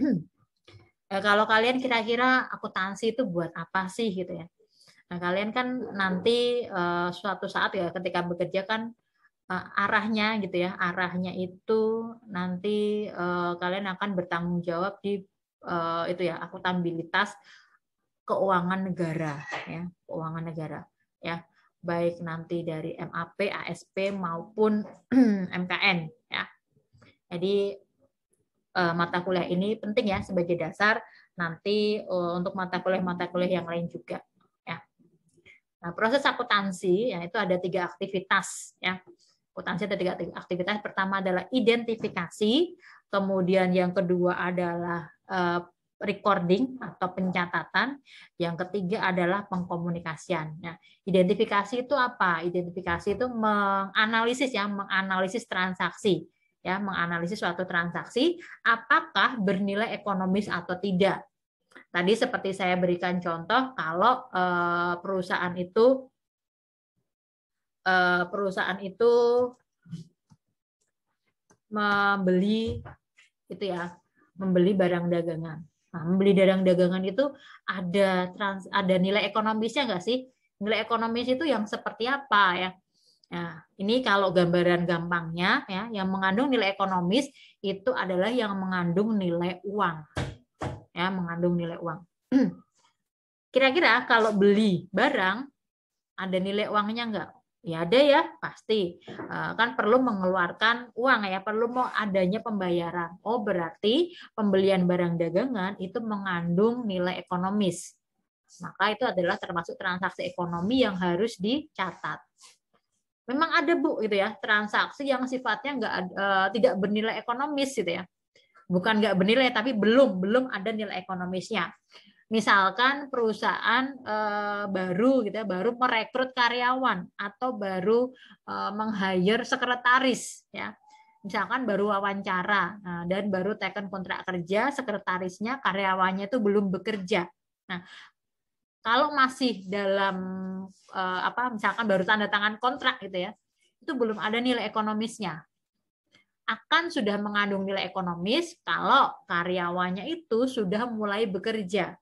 Eh, kalau kalian kira-kira akuntansi itu buat apa sih gitu ya. Nah, kalian kan nanti uh, suatu saat ya ketika bekerja kan uh, arahnya gitu ya, arahnya itu nanti uh, kalian akan bertanggung jawab di uh, itu ya akuntabilitas keuangan negara ya, keuangan negara ya baik nanti dari MAP, ASP maupun MKN ya. Jadi uh, mata kuliah ini penting ya sebagai dasar nanti uh, untuk mata kuliah-mata kuliah yang lain juga. Ya. Nah, proses akuntansi ya itu ada tiga aktivitas ya. Akuntansi ada tiga aktivitas. Pertama adalah identifikasi, kemudian yang kedua adalah uh, recording atau pencatatan, yang ketiga adalah pengkomunikasian. Nah, identifikasi itu apa? Identifikasi itu menganalisis ya, menganalisis transaksi ya menganalisis suatu transaksi apakah bernilai ekonomis atau tidak. Tadi seperti saya berikan contoh kalau eh, perusahaan itu eh, perusahaan itu membeli itu ya, membeli barang dagangan. Nah, membeli barang dagangan itu ada trans, ada nilai ekonomisnya nggak sih? Nilai ekonomis itu yang seperti apa ya? Nah, ini kalau gambaran gampangnya ya, yang mengandung nilai ekonomis itu adalah yang mengandung nilai uang. Ya, mengandung nilai uang. Kira-kira kalau beli barang ada nilai uangnya enggak? Ya ada ya, pasti. Eh, kan perlu mengeluarkan uang ya, perlu mau adanya pembayaran. Oh, berarti pembelian barang dagangan itu mengandung nilai ekonomis. Maka itu adalah termasuk transaksi ekonomi yang harus dicatat memang ada bu gitu ya transaksi yang sifatnya nggak eh, tidak bernilai ekonomis gitu ya bukan nggak bernilai tapi belum belum ada nilai ekonomisnya misalkan perusahaan eh, baru gitu ya baru merekrut karyawan atau baru eh, meng-hire sekretaris ya misalkan baru wawancara nah, dan baru teken kontrak kerja sekretarisnya karyawannya itu belum bekerja nah kalau masih dalam uh, apa misalkan baru tanda tangan kontrak gitu ya, itu belum ada nilai ekonomisnya. Akan sudah mengandung nilai ekonomis kalau karyawannya itu sudah mulai bekerja.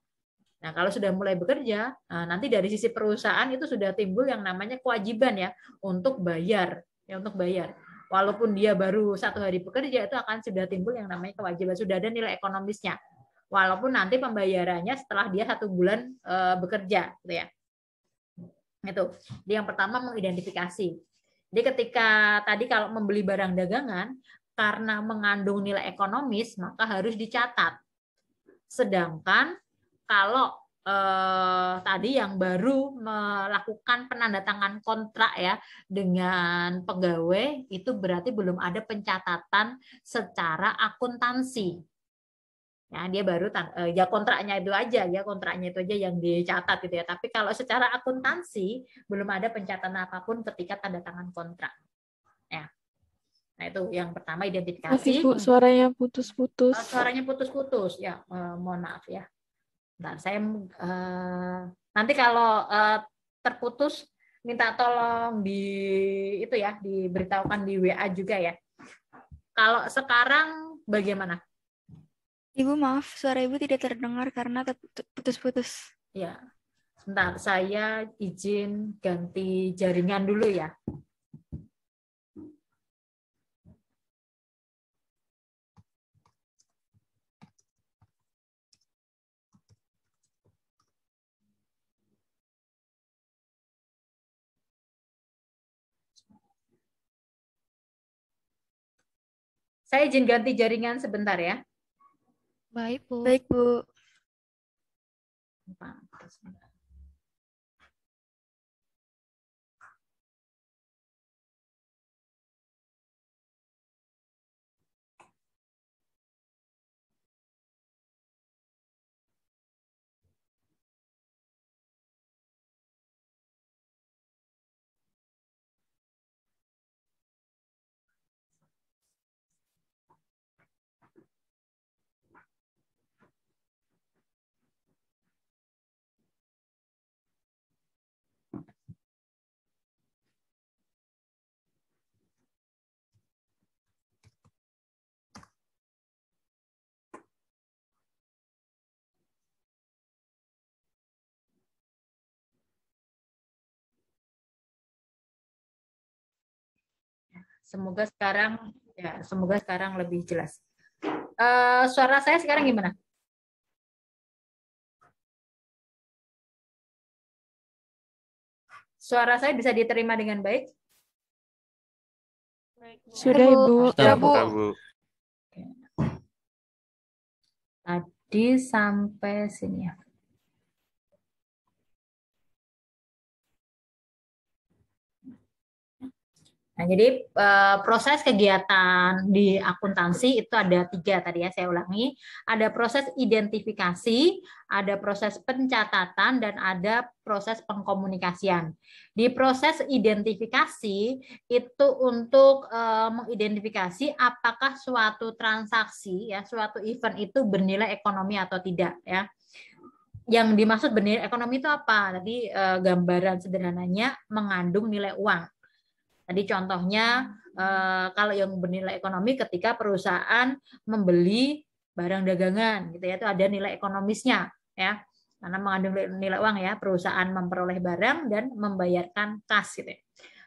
Nah, kalau sudah mulai bekerja, eh, nanti dari sisi perusahaan itu sudah timbul yang namanya kewajiban ya untuk bayar, ya untuk bayar. Walaupun dia baru satu hari bekerja, itu akan sudah timbul yang namanya kewajiban, sudah ada nilai ekonomisnya walaupun nanti pembayarannya setelah dia satu bulan eh, bekerja gitu ya itu jadi yang pertama mengidentifikasi jadi ketika tadi kalau membeli barang dagangan karena mengandung nilai ekonomis maka harus dicatat sedangkan kalau eh, tadi yang baru melakukan penandatangan kontrak ya dengan pegawai itu berarti belum ada pencatatan secara akuntansi Nah, dia baru eh, ya kontraknya itu aja, ya kontraknya itu aja yang dicatat gitu ya. Tapi kalau secara akuntansi belum ada pencatatan apapun ketika tanda tangan kontrak. Ya. Nah, itu yang pertama identifikasi. Masih, Bu, suaranya putus-putus. Oh, suaranya putus-putus. Ya, eh, mohon maaf ya. Bentar, saya eh, nanti kalau terputus minta tolong di itu ya, diberitahukan di WA juga ya. Kalau sekarang bagaimana? Ibu maaf, suara Ibu tidak terdengar karena putus-putus. Ya, sebentar saya izin ganti jaringan dulu ya. Saya izin ganti jaringan sebentar ya. Baik, Bu. Baik, Bu. Mantap. Semoga sekarang ya, semoga sekarang lebih jelas. Uh, suara saya sekarang gimana? Suara saya bisa diterima dengan baik? Sudah Ibu. Sudah Bu. Tadi sampai sini ya. Nah, jadi eh, proses kegiatan di akuntansi itu ada tiga tadi ya, saya ulangi. Ada proses identifikasi, ada proses pencatatan, dan ada proses pengkomunikasian. Di proses identifikasi itu untuk eh, mengidentifikasi apakah suatu transaksi ya, suatu event itu bernilai ekonomi atau tidak ya. Yang dimaksud bernilai ekonomi itu apa? Tadi e, gambaran sederhananya mengandung nilai uang Tadi contohnya eh, kalau yang bernilai ekonomi ketika perusahaan membeli barang dagangan gitu ya itu ada nilai ekonomisnya ya karena mengandung nilai uang ya perusahaan memperoleh barang dan membayarkan kas gitu ya.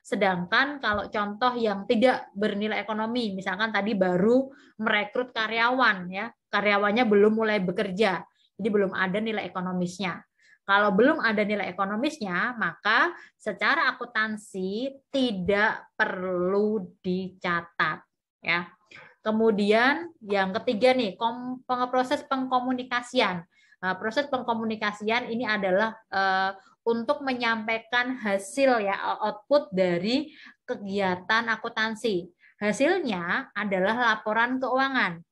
Sedangkan kalau contoh yang tidak bernilai ekonomi, misalkan tadi baru merekrut karyawan ya, karyawannya belum mulai bekerja, jadi belum ada nilai ekonomisnya. Kalau belum ada nilai ekonomisnya, maka secara akuntansi tidak perlu dicatat ya. Kemudian yang ketiga nih, kom, proses pengkomunikasian. Nah, proses pengkomunikasian ini adalah uh, untuk menyampaikan hasil ya output dari kegiatan akuntansi. Hasilnya adalah laporan keuangan.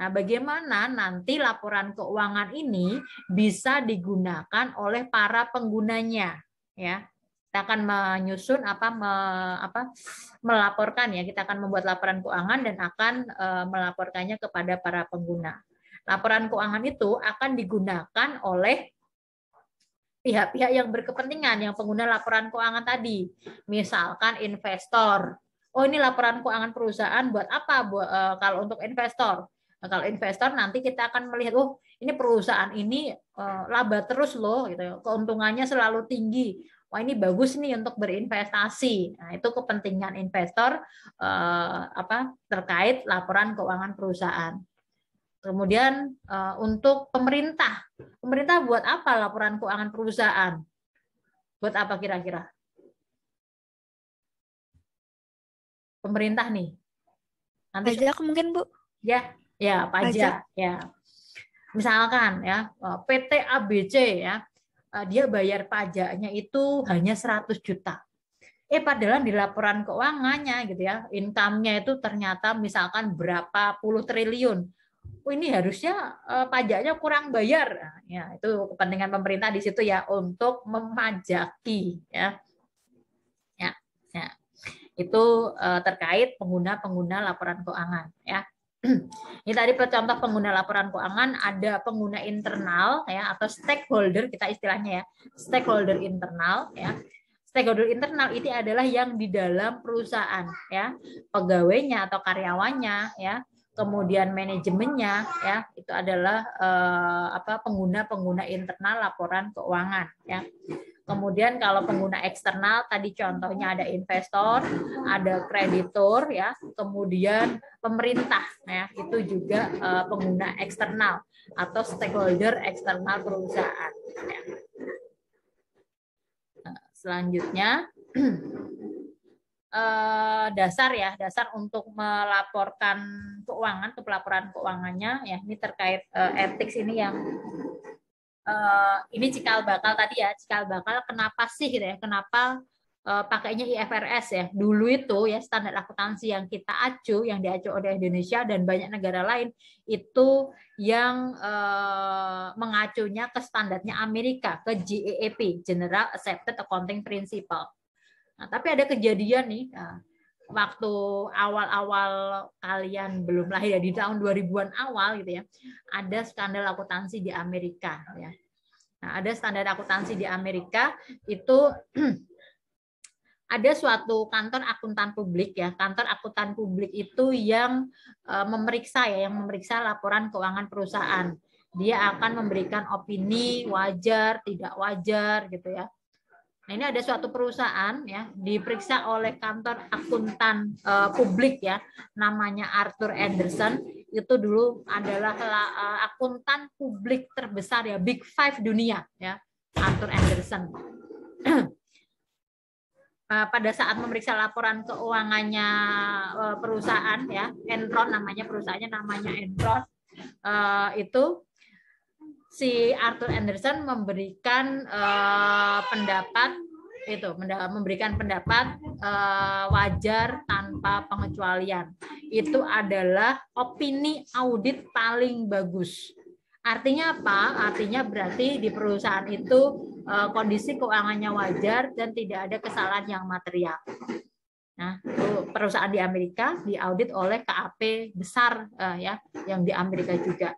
Nah, bagaimana nanti laporan keuangan ini bisa digunakan oleh para penggunanya, ya? Kita akan menyusun apa me, apa melaporkan ya, kita akan membuat laporan keuangan dan akan e, melaporkannya kepada para pengguna. Laporan keuangan itu akan digunakan oleh pihak-pihak yang berkepentingan yang pengguna laporan keuangan tadi. Misalkan investor. Oh, ini laporan keuangan perusahaan buat apa? Buat, e, kalau untuk investor Nah, kalau investor nanti kita akan melihat, oh ini perusahaan ini eh, laba terus loh, gitu. Keuntungannya selalu tinggi. Wah ini bagus nih untuk berinvestasi. Nah itu kepentingan investor uh, apa terkait laporan keuangan perusahaan. Kemudian uh, untuk pemerintah, pemerintah buat apa laporan keuangan perusahaan? Buat apa kira-kira? Pemerintah nih. Nanti pajak mungkin bu? Ya, ya pajak, ya misalkan ya eh, PT ABC ya eh, dia bayar pajaknya itu hanya 100 juta. Eh padahal di laporan keuangannya gitu ya, income-nya itu ternyata misalkan berapa puluh triliun. Oh, ini harusnya eh, pajaknya kurang bayar. Nah, ya, itu kepentingan pemerintah di situ ya untuk memajaki Ya. ya. ya. Itu terkait pengguna-pengguna laporan keuangan ya. Ini tadi contoh pengguna laporan keuangan, ada pengguna internal ya atau stakeholder kita istilahnya ya, stakeholder internal ya. Stakeholder internal itu adalah yang di dalam perusahaan ya, pegawainya atau karyawannya ya, kemudian manajemennya ya, itu adalah eh, apa pengguna-pengguna internal laporan keuangan ya. Kemudian kalau pengguna eksternal tadi contohnya ada investor, ada kreditor, ya, kemudian pemerintah ya, itu juga eh, pengguna eksternal atau stakeholder eksternal perusahaan. Ya. Eh, selanjutnya eh, dasar ya dasar untuk melaporkan keuangan ke pelaporan keuangannya ya ini terkait etik ini yang uh, ini cikal bakal tadi ya, cikal bakal kenapa sih gitu ya, kenapa uh, pakainya IFRS ya. Dulu itu ya standar akuntansi yang kita acu, yang diacu oleh Indonesia dan banyak negara lain itu yang uh, mengacunya ke standarnya Amerika, ke GAAP, e e General Accepted Accounting Principle. Nah, tapi ada kejadian nih, nah, waktu awal-awal kalian belum lahir ya di tahun 2000-an awal gitu ya, ada skandal akuntansi di Amerika ya. Nah, ada standar akuntansi di Amerika itu ada suatu kantor akuntan publik ya, kantor akuntan publik itu yang uh, memeriksa ya, yang memeriksa laporan keuangan perusahaan. Dia akan memberikan opini wajar, tidak wajar gitu ya Nah, ini ada suatu perusahaan ya diperiksa oleh kantor akuntan uh, publik ya namanya Arthur Anderson itu dulu adalah uh, akuntan publik terbesar ya Big Five dunia ya Arthur Anderson. Uh, eh, pada saat memeriksa laporan keuangannya uh, perusahaan ya Enron namanya perusahaannya namanya Enron uh, itu si Arthur Anderson memberikan uh, pendapat itu memberikan pendapat uh, wajar tanpa pengecualian itu adalah opini audit paling bagus artinya apa artinya berarti di perusahaan itu uh, kondisi keuangannya wajar dan tidak ada kesalahan yang material Nah, perusahaan di Amerika diaudit oleh KAP besar uh, ya, yang di Amerika juga.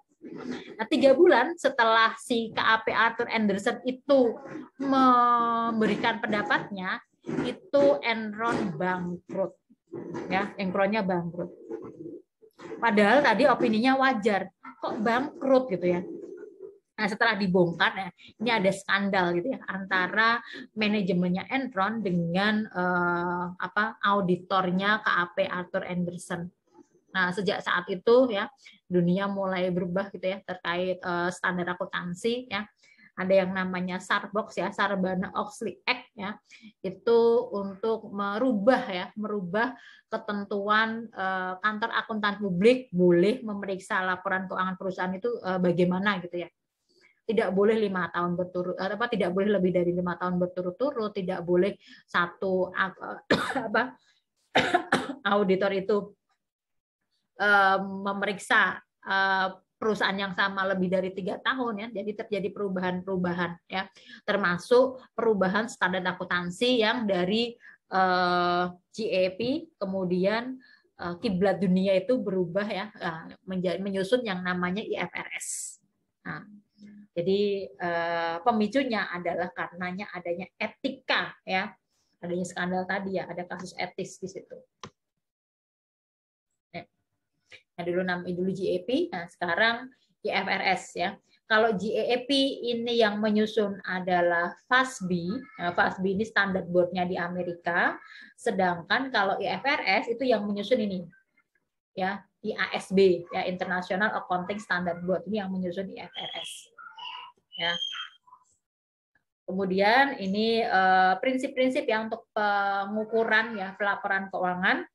Nah, tiga bulan setelah si KAP Arthur Anderson itu memberikan pendapatnya, itu Enron bangkrut. Ya, Enronnya bangkrut. Padahal tadi opininya wajar, kok bangkrut gitu ya. Nah, setelah dibongkar ya, ini ada skandal gitu ya antara manajemennya Enron dengan eh, apa auditornya KAP Arthur Anderson. Nah, sejak saat itu ya dunia mulai berubah gitu ya terkait uh, standar akuntansi ya. Ada yang namanya Sarbox ya, Sarbana Oxley Act ya. Itu untuk merubah ya, merubah ketentuan uh, kantor akuntan publik boleh memeriksa laporan keuangan perusahaan itu uh, bagaimana gitu ya tidak boleh lima tahun berturut apa tidak boleh lebih dari lima tahun berturut-turut tidak boleh satu apa auditor itu Eh, memeriksa eh, perusahaan yang sama lebih dari tiga tahun ya jadi terjadi perubahan-perubahan ya termasuk perubahan standar akuntansi yang dari eh, GAP kemudian kiblat dunia itu berubah ya menjadi menyusun yang namanya IFRS. Nah, jadi pemicunya adalah karenanya adanya etika ya adanya skandal tadi ya ada kasus etis di situ. Nah, dulu namanya dulu GAP, nah sekarang GFRS ya. Kalau GAP ini yang menyusun adalah FASB. Nah, FASB ini standar boardnya di Amerika. Sedangkan kalau IFRS itu yang menyusun ini, ya IASB ya International Accounting Standard Board ini yang menyusun IFRS. Ya. Kemudian ini eh, prinsip-prinsip uh, yang untuk pengukuran ya pelaporan keuangan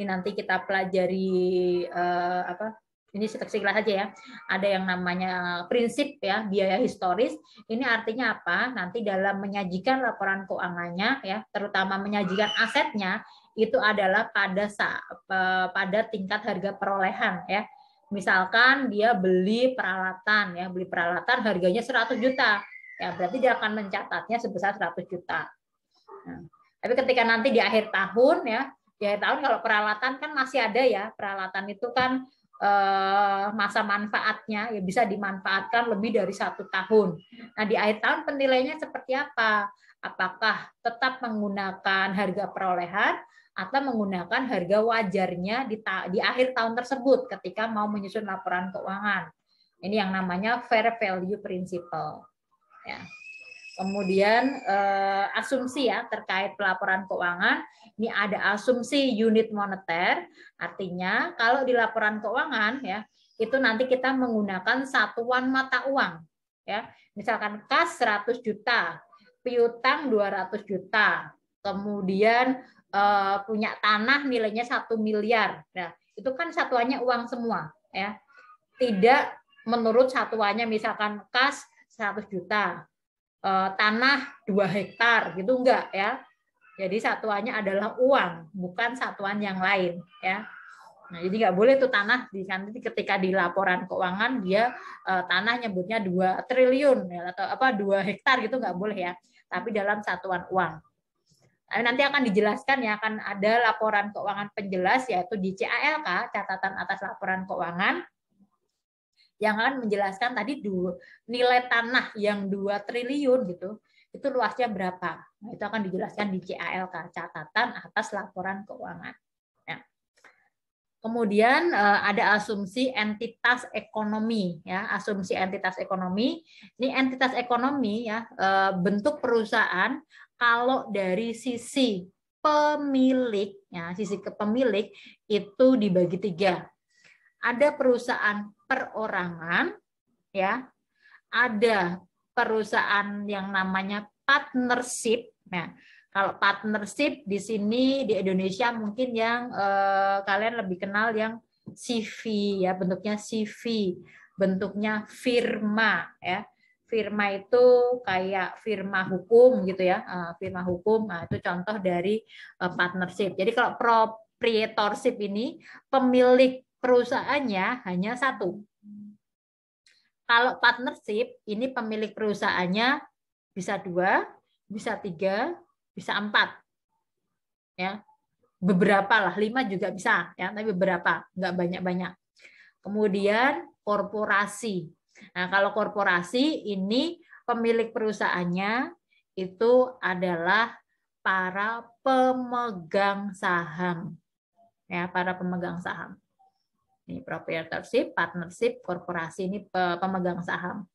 ini nanti kita pelajari uh, apa ini sekilas aja ya. Ada yang namanya prinsip ya biaya historis. Ini artinya apa? Nanti dalam menyajikan laporan keuangannya ya, terutama menyajikan asetnya itu adalah pada pada tingkat harga perolehan ya. Misalkan dia beli peralatan ya, beli peralatan harganya 100 juta. Ya, berarti dia akan mencatatnya sebesar 100 juta. Nah, tapi ketika nanti di akhir tahun ya, di ya, akhir tahun kalau peralatan kan masih ada ya peralatan itu kan eh, masa manfaatnya ya bisa dimanfaatkan lebih dari satu tahun. Nah di akhir tahun penilainya seperti apa? Apakah tetap menggunakan harga perolehan atau menggunakan harga wajarnya di, di akhir tahun tersebut ketika mau menyusun laporan keuangan? Ini yang namanya fair value principle. Ya. Kemudian eh, asumsi ya terkait pelaporan keuangan, ini ada asumsi unit moneter, artinya kalau di laporan keuangan ya itu nanti kita menggunakan satuan mata uang ya. Misalkan kas 100 juta, piutang 200 juta, kemudian eh, punya tanah nilainya satu miliar. Nah, itu kan satuannya uang semua ya. Tidak menurut satuannya misalkan kas 100 juta, Eh, tanah dua hektar gitu enggak ya. Jadi satuannya adalah uang, bukan satuan yang lain ya. Nah, jadi nggak boleh tuh tanah di nanti ketika di laporan keuangan dia uh, tanah nyebutnya 2 triliun ya, atau apa dua hektar gitu nggak boleh ya. Tapi dalam satuan uang. Tapi nanti akan dijelaskan ya akan ada laporan keuangan penjelas yaitu di CALK, catatan atas laporan keuangan yang akan menjelaskan tadi dua, nilai tanah yang 2 triliun gitu itu luasnya berapa. Nah, itu akan dijelaskan di CALK, catatan atas laporan keuangan. ya. kemudian eh, ada asumsi entitas ekonomi ya, asumsi entitas ekonomi. Ini entitas ekonomi ya, eh, bentuk perusahaan kalau dari sisi pemilik, ya, sisi kepemilik itu dibagi tiga ada perusahaan perorangan ya ada perusahaan yang namanya partnership ya kalau partnership di sini di Indonesia mungkin yang eh, kalian lebih kenal yang CV ya bentuknya CV bentuknya firma ya firma itu kayak firma hukum gitu ya eh, firma hukum nah, itu contoh dari eh, partnership jadi kalau proprietorship ini pemilik perusahaannya hanya satu. Kalau partnership, ini pemilik perusahaannya bisa dua, bisa tiga, bisa empat. Ya, beberapa lah, lima juga bisa, ya, tapi beberapa, nggak banyak-banyak. Kemudian korporasi. Nah, kalau korporasi ini pemilik perusahaannya itu adalah para pemegang saham. Ya, para pemegang saham. Ini proprietorship, partnership, korporasi ini pemegang saham.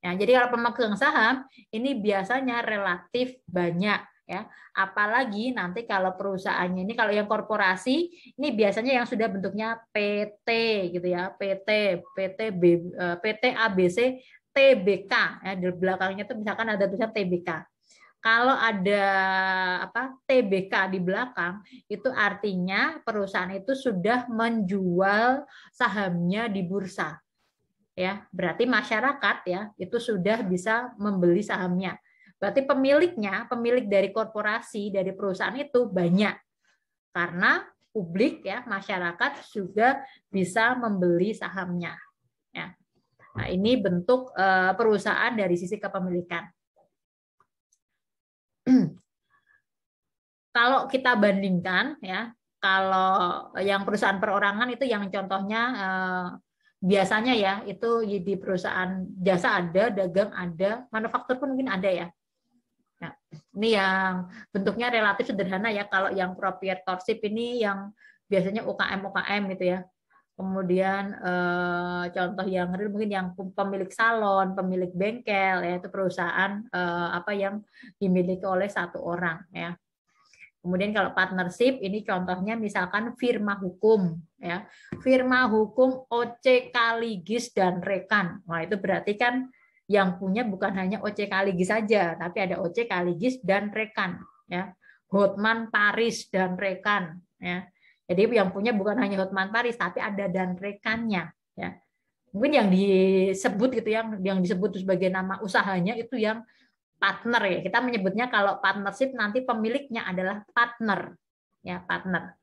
Ya, jadi kalau pemegang saham ini biasanya relatif banyak ya. Apalagi nanti kalau perusahaannya ini kalau yang korporasi ini biasanya yang sudah bentuknya PT gitu ya, PT, PT B, eh, PT ABC, TBK ya di belakangnya itu misalkan ada tulisan TBK. Kalau ada apa TBK di belakang, itu artinya perusahaan itu sudah menjual sahamnya di bursa. Ya, berarti masyarakat ya itu sudah bisa membeli sahamnya. Berarti pemiliknya, pemilik dari korporasi, dari perusahaan itu banyak. Karena publik ya, masyarakat juga bisa membeli sahamnya. Ya. Nah, ini bentuk eh, perusahaan dari sisi kepemilikan. kalau kita bandingkan ya, kalau yang perusahaan perorangan itu yang contohnya eh, biasanya ya itu di perusahaan jasa ada, dagang ada, manufaktur pun mungkin ada ya. Nah, ini yang bentuknya relatif sederhana ya kalau yang proprietorship ini yang biasanya UKM UKM gitu ya kemudian eh, contoh yang real mungkin yang pemilik salon, pemilik bengkel ya itu perusahaan eh, apa yang dimiliki oleh satu orang ya. Kemudian kalau partnership ini contohnya misalkan firma hukum ya. Firma hukum OC Kaligis dan rekan. Nah itu berarti kan yang punya bukan hanya OC Kaligis saja, tapi ada OC Kaligis dan rekan ya. Hotman Paris dan rekan ya jadi yang punya bukan hanya Hotman Paris, tapi ada dan rekannya. Ya. Mungkin yang disebut gitu, yang yang disebut sebagai nama usahanya itu yang partner ya. Kita menyebutnya kalau partnership nanti pemiliknya adalah partner, ya partner.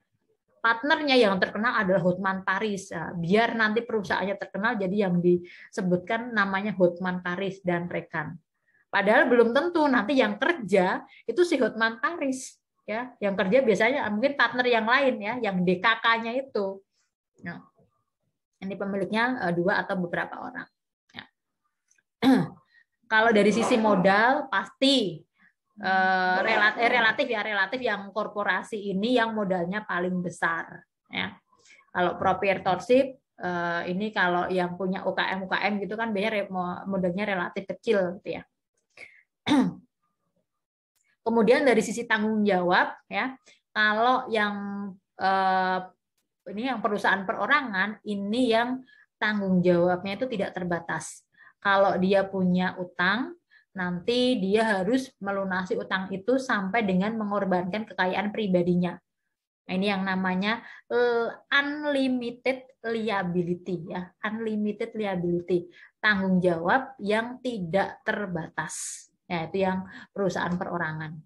Partnernya yang terkenal adalah Hotman Paris. Nah, biar nanti perusahaannya terkenal, jadi yang disebutkan namanya Hotman Paris dan rekan. Padahal belum tentu nanti yang kerja itu si Hotman Paris ya yang kerja biasanya ah, mungkin partner yang lain ya yang DKK-nya itu nah, ini pemiliknya eh, dua atau beberapa orang ya. kalau dari sisi modal pasti eh, relatif, eh, relatif ya relatif yang korporasi ini yang modalnya paling besar ya kalau proprietorship eh, ini kalau yang punya UKM UKM gitu kan biasanya modalnya relatif kecil gitu ya Kemudian dari sisi tanggung jawab ya, kalau yang eh, ini yang perusahaan perorangan ini yang tanggung jawabnya itu tidak terbatas. Kalau dia punya utang, nanti dia harus melunasi utang itu sampai dengan mengorbankan kekayaan pribadinya. Nah, ini yang namanya eh, unlimited liability ya, unlimited liability, tanggung jawab yang tidak terbatas. Ya, itu yang perusahaan perorangan.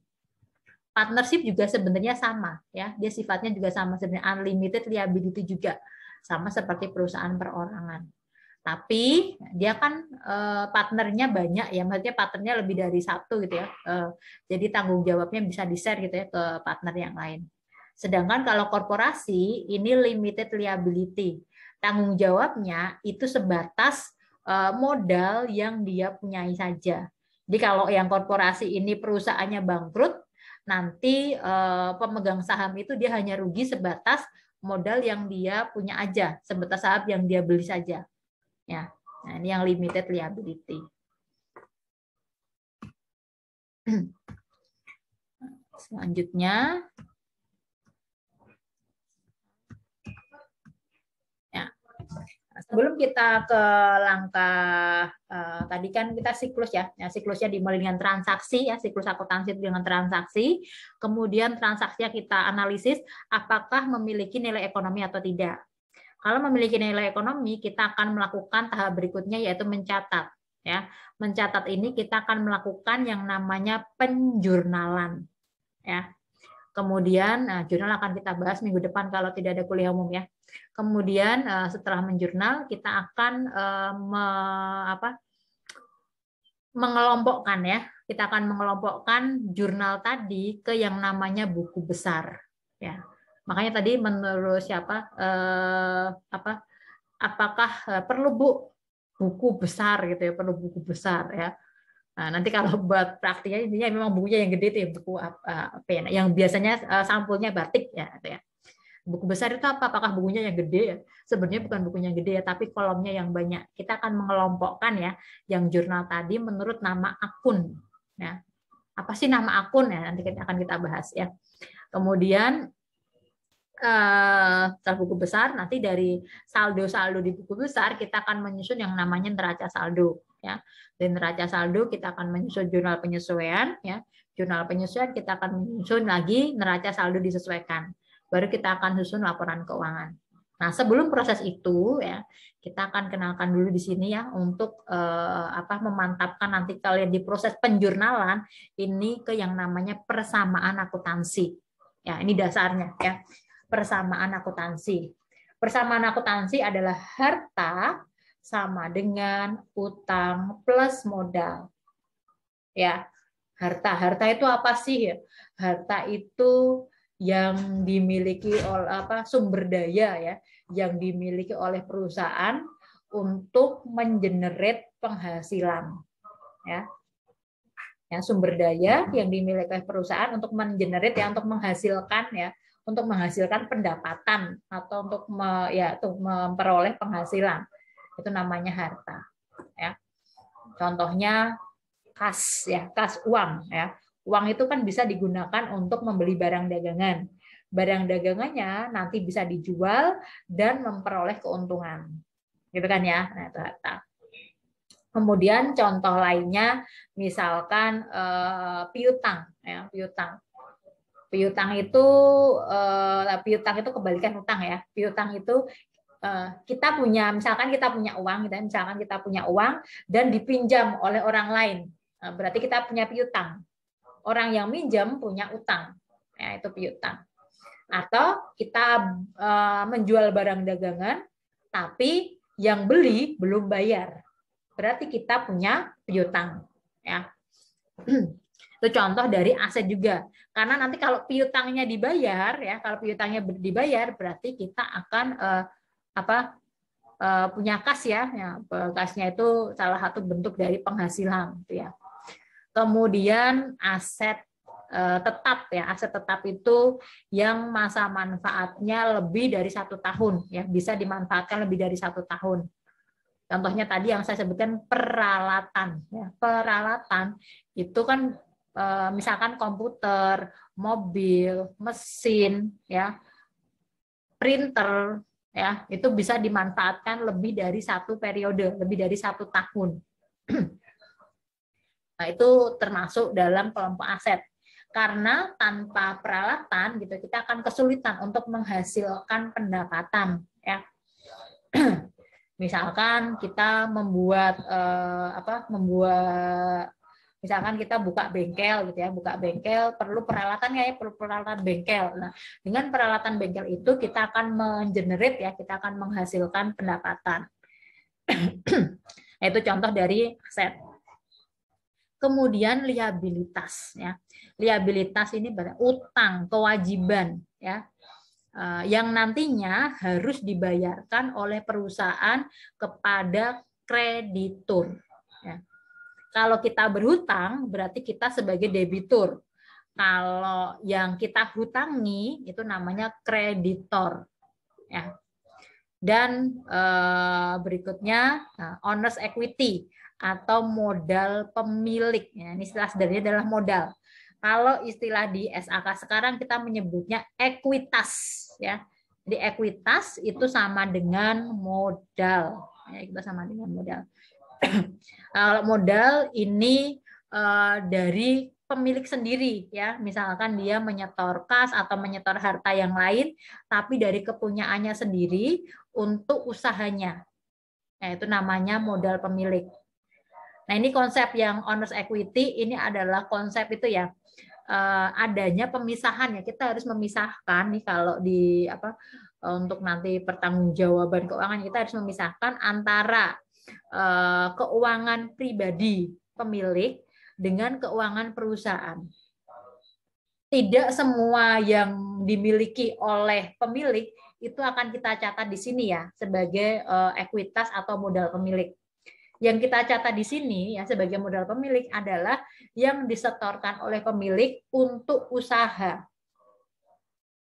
Partnership juga sebenarnya sama ya. Dia sifatnya juga sama sebenarnya unlimited liability juga. Sama seperti perusahaan perorangan. Tapi dia kan eh, partnernya banyak ya, maksudnya partnernya lebih dari satu gitu ya. Eh, jadi tanggung jawabnya bisa di-share gitu ya ke partner yang lain. Sedangkan kalau korporasi ini limited liability. Tanggung jawabnya itu sebatas eh, modal yang dia punyai saja. Jadi kalau yang korporasi ini perusahaannya bangkrut, nanti eh, pemegang saham itu dia hanya rugi sebatas modal yang dia punya aja, sebatas saham yang dia beli saja. Ya. Nah, ini yang limited liability. Selanjutnya, sebelum kita ke langkah uh, tadi kan kita siklus ya, ya siklusnya dimulai dengan transaksi ya siklus akuntansi dengan transaksi kemudian transaksinya kita analisis apakah memiliki nilai ekonomi atau tidak kalau memiliki nilai ekonomi kita akan melakukan tahap berikutnya yaitu mencatat ya mencatat ini kita akan melakukan yang namanya penjurnalan ya Kemudian uh, jurnal akan kita bahas minggu depan kalau tidak ada kuliah umum ya. Kemudian uh, setelah menjurnal kita akan uh, me, apa, mengelompokkan ya. Kita akan mengelompokkan jurnal tadi ke yang namanya buku besar ya. Makanya tadi menurut siapa uh, apa apakah perlu Bu buku besar gitu ya, perlu buku besar ya Nah, nanti kalau buat praktiknya intinya memang bukunya yang gede itu ya buku eh, apa, ya, yang biasanya eh, sampulnya batik ya, gitu ya. Buku besar itu apa? Apakah bukunya yang gede ya? Sebenarnya bukan bukunya yang gede ya, tapi kolomnya yang banyak. Kita akan mengelompokkan ya yang jurnal tadi menurut nama akun. Ya. Apa sih nama akun ya? Nanti akan kita bahas ya. Kemudian eh, buku besar nanti dari saldo-saldo di buku besar kita akan menyusun yang namanya neraca saldo ya. Dan neraca saldo kita akan menyusun jurnal penyesuaian ya. Jurnal penyesuaian kita akan menyusun lagi neraca saldo disesuaikan. Baru kita akan susun laporan keuangan. Nah, sebelum proses itu ya, kita akan kenalkan dulu di sini ya untuk eh, apa memantapkan nanti kalian di proses penjurnalan ini ke yang namanya persamaan akuntansi. Ya, ini dasarnya ya. Persamaan akuntansi. Persamaan akuntansi adalah harta sama dengan utang plus modal. Ya, harta. Harta itu apa sih ya? Harta itu yang dimiliki oleh apa sumber daya ya, yang dimiliki oleh perusahaan untuk mengenerate penghasilan. Ya. Ya, sumber daya yang dimiliki oleh perusahaan untuk mengenerate ya untuk menghasilkan ya, untuk menghasilkan pendapatan atau untuk me, ya untuk memperoleh penghasilan itu namanya harta ya contohnya kas ya kas uang ya uang itu kan bisa digunakan untuk membeli barang dagangan barang dagangannya nanti bisa dijual dan memperoleh keuntungan gitu kan ya nah itu harta kemudian contoh lainnya misalkan eh, piutang ya piutang piutang itu eh, piutang itu kebalikan utang ya piutang itu Eh, kita punya misalkan kita punya uang dan gitu ya, misalkan kita punya uang dan dipinjam oleh orang lain eh, berarti kita punya piutang orang yang minjem punya utang ya itu piutang atau kita eh, menjual barang dagangan tapi yang beli belum bayar berarti kita punya piutang ya itu contoh dari aset juga karena nanti kalau piutangnya dibayar ya kalau piutangnya dibayar berarti kita akan uh, apa eh, punya kas ya, ya kasnya itu salah satu bentuk dari penghasilan gitu ya kemudian aset eh, tetap ya aset tetap itu yang masa manfaatnya lebih dari satu tahun ya bisa dimanfaatkan lebih dari satu tahun contohnya tadi yang saya sebutkan peralatan ya peralatan itu kan eh, misalkan komputer mobil mesin ya printer ya itu bisa dimanfaatkan lebih dari satu periode lebih dari satu tahun nah itu termasuk dalam kelompok aset karena tanpa peralatan gitu kita akan kesulitan untuk menghasilkan pendapatan ya misalkan kita membuat eh, apa membuat misalkan kita buka bengkel gitu ya buka bengkel perlu peralatan ya perlu peralatan bengkel nah dengan peralatan bengkel itu kita akan mengenerate ya kita akan menghasilkan pendapatan nah, itu contoh dari aset kemudian liabilitas ya liabilitas ini berarti utang kewajiban ya eh, yang nantinya harus dibayarkan oleh perusahaan kepada kreditur ya kalau kita berhutang, berarti kita sebagai debitur. Kalau yang kita hutangi itu namanya kreditor. Ya. Dan eh, berikutnya eh, owners equity atau modal pemilik. Ya, ini istilah sederhananya adalah modal. Kalau istilah di SAK sekarang kita menyebutnya ekuitas ya. Jadi ekuitas itu sama dengan modal. Ya, kita sama dengan modal. Kalau eh, modal ini uh, dari pemilik sendiri ya misalkan dia menyetor kas atau menyetor harta yang lain tapi dari kepunyaannya sendiri untuk usahanya nah itu namanya modal pemilik nah ini konsep yang owners equity ini adalah konsep itu ya eh, adanya pemisahan ya kita harus memisahkan nih kalau di apa untuk nanti pertanggungjawaban keuangan kita harus memisahkan antara Eh, keuangan pribadi pemilik dengan keuangan perusahaan. Tidak semua yang dimiliki oleh pemilik itu akan kita catat di sini ya sebagai eh, ekuitas atau modal pemilik yang kita catat di sini ya sebagai modal pemilik adalah yang disetorkan oleh pemilik untuk usaha.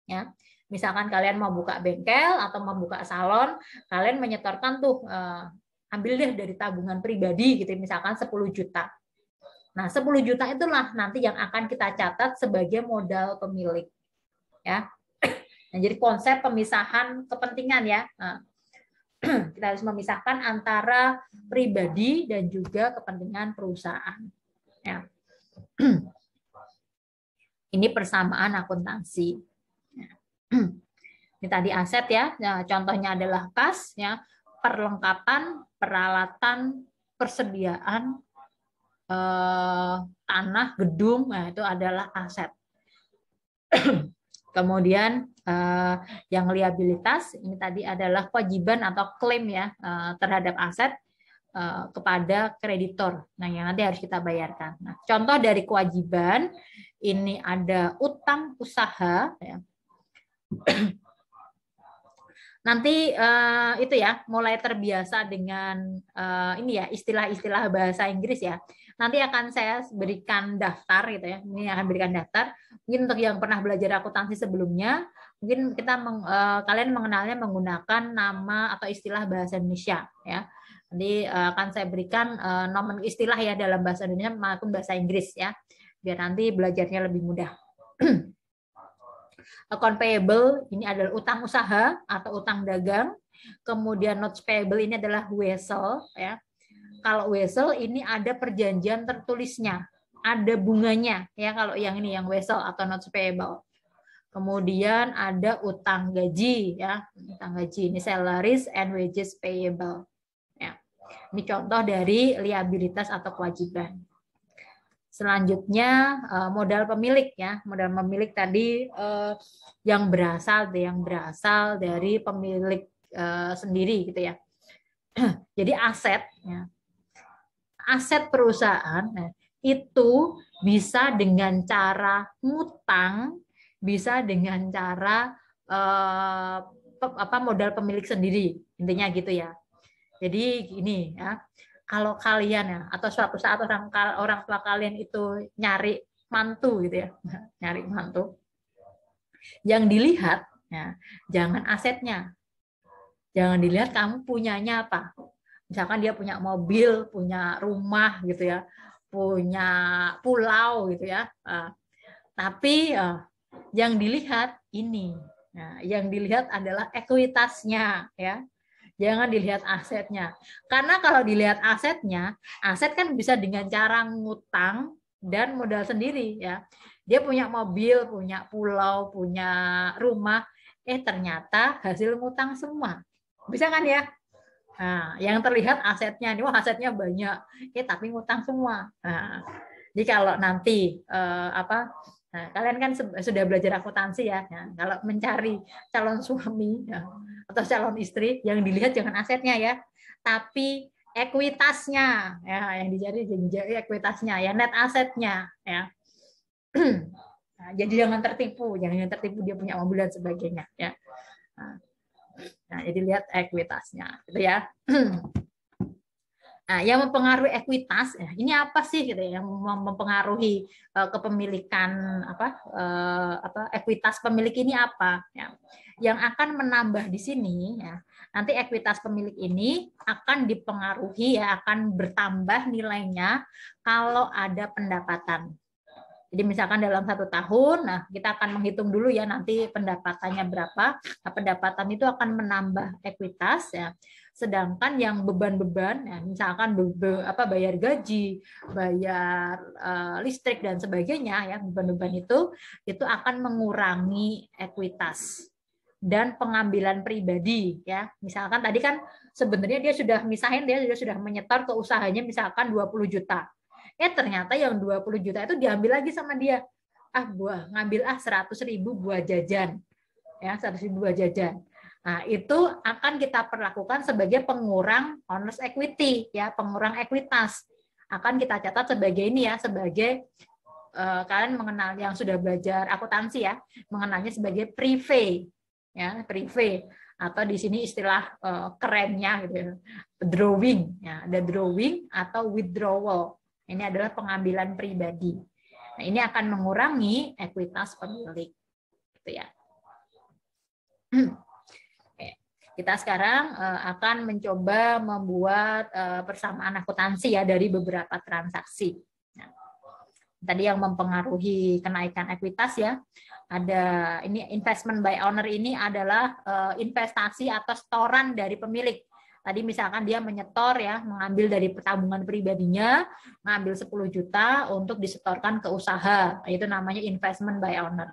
Ya. Misalkan kalian mau buka bengkel atau mau buka salon, kalian menyetorkan tuh eh, ambil deh dari tabungan pribadi gitu misalkan 10 juta. Nah, 10 juta itulah nanti yang akan kita catat sebagai modal pemilik. Ya. Nah, jadi konsep pemisahan kepentingan ya. Nah, kita harus memisahkan antara pribadi dan juga kepentingan perusahaan. Ya. Ini persamaan akuntansi. Ya. Ini tadi aset ya. Nah, contohnya adalah kas ya, perlengkapan peralatan, persediaan eh, tanah, gedung, nah itu adalah aset. Kemudian eh, yang liabilitas ini tadi adalah kewajiban atau klaim ya eh, terhadap aset eh, kepada kreditor. Nah, yang nanti harus kita bayarkan. Nah, contoh dari kewajiban ini ada utang usaha ya. nanti uh, itu ya mulai terbiasa dengan uh, ini ya istilah-istilah bahasa Inggris ya nanti akan saya berikan daftar gitu ya ini akan berikan daftar mungkin untuk yang pernah belajar akuntansi sebelumnya mungkin kita meng, uh, kalian mengenalnya menggunakan nama atau istilah bahasa Indonesia ya nanti uh, akan saya berikan uh, nomor istilah ya dalam bahasa Indonesia maupun bahasa Inggris ya biar nanti belajarnya lebih mudah Account payable ini adalah utang usaha atau utang dagang. Kemudian notes payable ini adalah wesel ya. Kalau wesel ini ada perjanjian tertulisnya, ada bunganya ya kalau yang ini yang wesel atau notes payable. Kemudian ada utang gaji ya, utang gaji ini salaries and wages payable. Ya. Ini contoh dari liabilitas atau kewajiban selanjutnya eh, modal pemilik ya modal pemilik tadi eh, yang berasal yang berasal dari pemilik eh, sendiri gitu ya jadi aset ya. aset perusahaan nah, itu bisa dengan cara ngutang bisa dengan cara apa modal pemilik sendiri intinya gitu ya jadi ini ya kalau kalian ya atau suatu saat orang orang tua kalian itu nyari mantu gitu ya nyari mantu yang dilihat ya jangan asetnya jangan dilihat kamu punyanya apa misalkan dia punya mobil punya rumah gitu ya punya pulau gitu ya eh, tapi eh, yang dilihat ini ya, yang dilihat adalah ekuitasnya ya Jangan dilihat asetnya. Karena kalau dilihat asetnya, aset kan bisa dengan cara ngutang dan modal sendiri ya. Dia punya mobil, punya pulau, punya rumah, eh ternyata hasil ngutang semua. Bisa kan ya? Nah, yang terlihat asetnya, ini wah asetnya banyak, eh tapi ngutang semua. Nah, jadi kalau nanti eh, apa Nah, kalian kan sudah belajar akuntansi ya. Nah, kalau mencari calon suami, ya, atau calon istri yang dilihat jangan asetnya ya, tapi ekuitasnya ya yang dijadi jadi ekuitasnya ya net asetnya ya. Nah, jadi jangan tertipu, jangan tertipu dia punya mobil dan sebagainya ya. Nah, nah, jadi lihat ekuitasnya gitu ya. Nah, yang mempengaruhi ekuitas, ya, ini apa sih gitu ya, yang mempengaruhi uh, kepemilikan apa uh, apa ekuitas pemilik ini apa? Ya yang akan menambah di sini ya nanti ekuitas pemilik ini akan dipengaruhi ya akan bertambah nilainya kalau ada pendapatan jadi misalkan dalam satu tahun, nah kita akan menghitung dulu ya nanti pendapatannya berapa. Nah, pendapatan itu akan menambah ekuitas ya. Sedangkan yang beban-beban, ya, misalkan be be apa bayar gaji, bayar uh, listrik dan sebagainya ya beban-beban itu itu akan mengurangi ekuitas dan pengambilan pribadi ya. Misalkan tadi kan sebenarnya dia sudah misahin dia sudah sudah menyetor ke usahanya misalkan 20 juta. Eh ternyata yang 20 juta itu diambil lagi sama dia. Ah gua ngambil ah 100 ribu buat jajan. Ya, 100 ribu buat jajan. Nah, itu akan kita perlakukan sebagai pengurang owners equity ya, pengurang ekuitas. Akan kita catat sebagai ini ya, sebagai eh, kalian mengenal yang sudah belajar akuntansi ya, mengenalnya sebagai prive ya privé atau di sini istilah uh, kerennya gitu ya. drawing ya ada drawing atau withdrawal ini adalah pengambilan pribadi nah, ini akan mengurangi ekuitas pemilik gitu ya kita sekarang eh, akan mencoba membuat eh, persamaan akuntansi ya dari beberapa transaksi tadi yang mempengaruhi kenaikan ekuitas ya ada ini investment by owner ini adalah eh, investasi atau setoran dari pemilik tadi misalkan dia menyetor ya mengambil dari tabungan pribadinya mengambil 10 juta untuk disetorkan ke usaha itu namanya investment by owner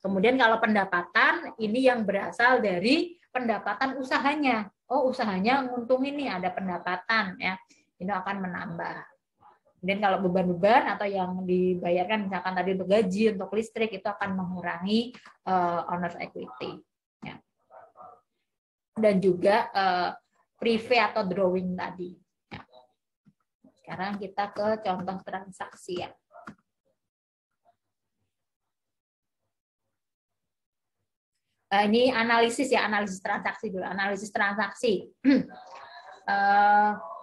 kemudian kalau pendapatan ini yang berasal dari pendapatan usahanya oh usahanya untung ini ada pendapatan ya itu akan menambah dan kalau beban-beban atau yang dibayarkan misalkan tadi untuk gaji, untuk listrik itu akan mengurangi uh, eh, owner's equity. Ya. Dan juga uh, prive atau drawing tadi. Ya. Sekarang kita ke contoh transaksi ya. Uh, ini analisis ya, analisis transaksi dulu, analisis transaksi. uh,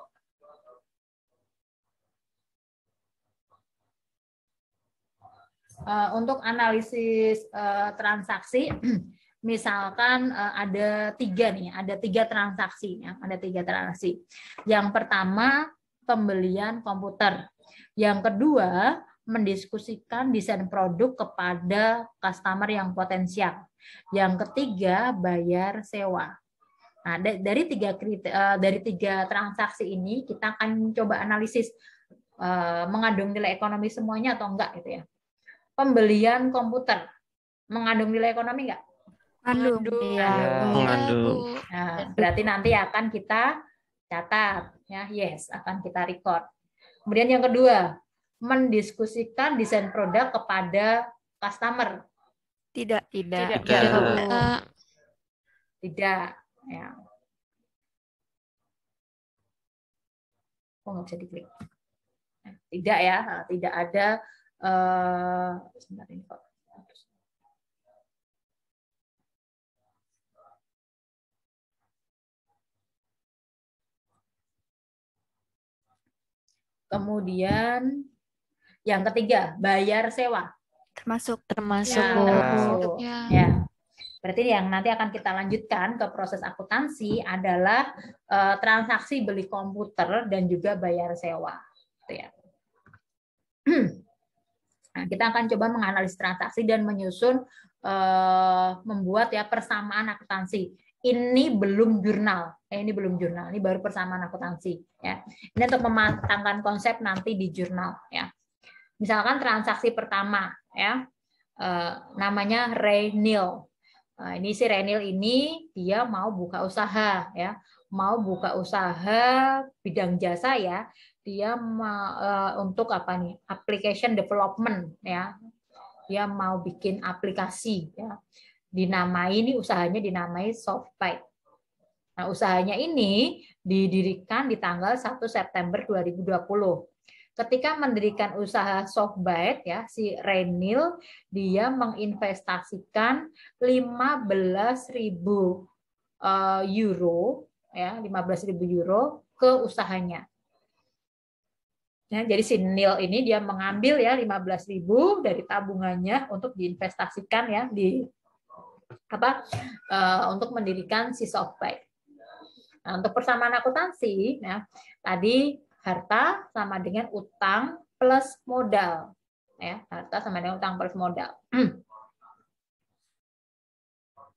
Eh, untuk analisis eh, transaksi misalkan eh, ada tiga nih, ada tiga transaksi ya, ada tiga transaksi. Yang pertama pembelian komputer, yang kedua mendiskusikan desain produk kepada customer yang potensial, yang ketiga bayar sewa. Nah, dari tiga dari tiga transaksi ini kita akan coba analisis mengandung nilai ekonomi semuanya atau enggak gitu ya pembelian komputer mengandung nilai ekonomi nggak? Mengandung. Ya, mengandung. Nah, berarti nanti akan kita catat, ya yes, akan kita record. Kemudian yang kedua, mendiskusikan desain produk kepada customer. Tidak, tidak, tidak, tidak. tidak. Ya. Oh, nggak bisa diklik. Tidak ya, tidak ada Eh, Kemudian yang ketiga, bayar sewa. Termasuk termasuk ya, termasuk. ya. ya. Berarti yang nanti akan kita lanjutkan ke proses akuntansi adalah uh, transaksi beli komputer dan juga bayar sewa. Gitu ya. Nah, kita akan coba menganalisis transaksi dan menyusun uh, membuat ya persamaan akuntansi. Ini belum jurnal, eh, ini belum jurnal, ini baru persamaan akuntansi. Ya. Ini untuk mematangkan konsep nanti di jurnal. Ya. Misalkan transaksi pertama, ya Uh, namanya renil. Nah, eh, ini si renil ini dia mau buka usaha, ya mau buka usaha bidang jasa ya, dia ma, uh, untuk apa nih application development ya dia mau bikin aplikasi ya dinamai ini usahanya dinamai Softbite nah usahanya ini didirikan di tanggal 1 September 2020 ketika mendirikan usaha Softbite ya si Renil dia menginvestasikan ribu eh, euro ya ribu euro ke usahanya Ya, jadi si Nil ini dia mengambil ya 15.000 dari tabungannya untuk diinvestasikan ya di apa uh, untuk mendirikan si softbank. Nah, untuk persamaan akuntansi ya, tadi harta sama dengan utang plus modal ya, harta sama dengan utang plus modal.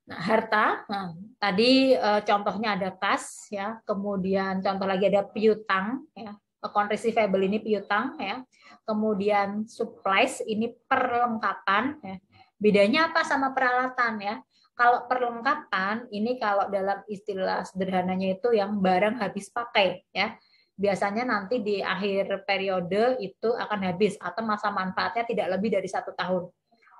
Nah, harta, nah, tadi eh, contohnya ada kas, ya, kemudian contoh lagi ada piutang, ya, account receivable ini piutang ya. Kemudian supplies ini perlengkapan ya. Bedanya apa sama peralatan ya? Kalau perlengkapan ini kalau dalam istilah sederhananya itu yang barang habis pakai ya. Biasanya nanti di akhir periode itu akan habis atau masa manfaatnya tidak lebih dari satu tahun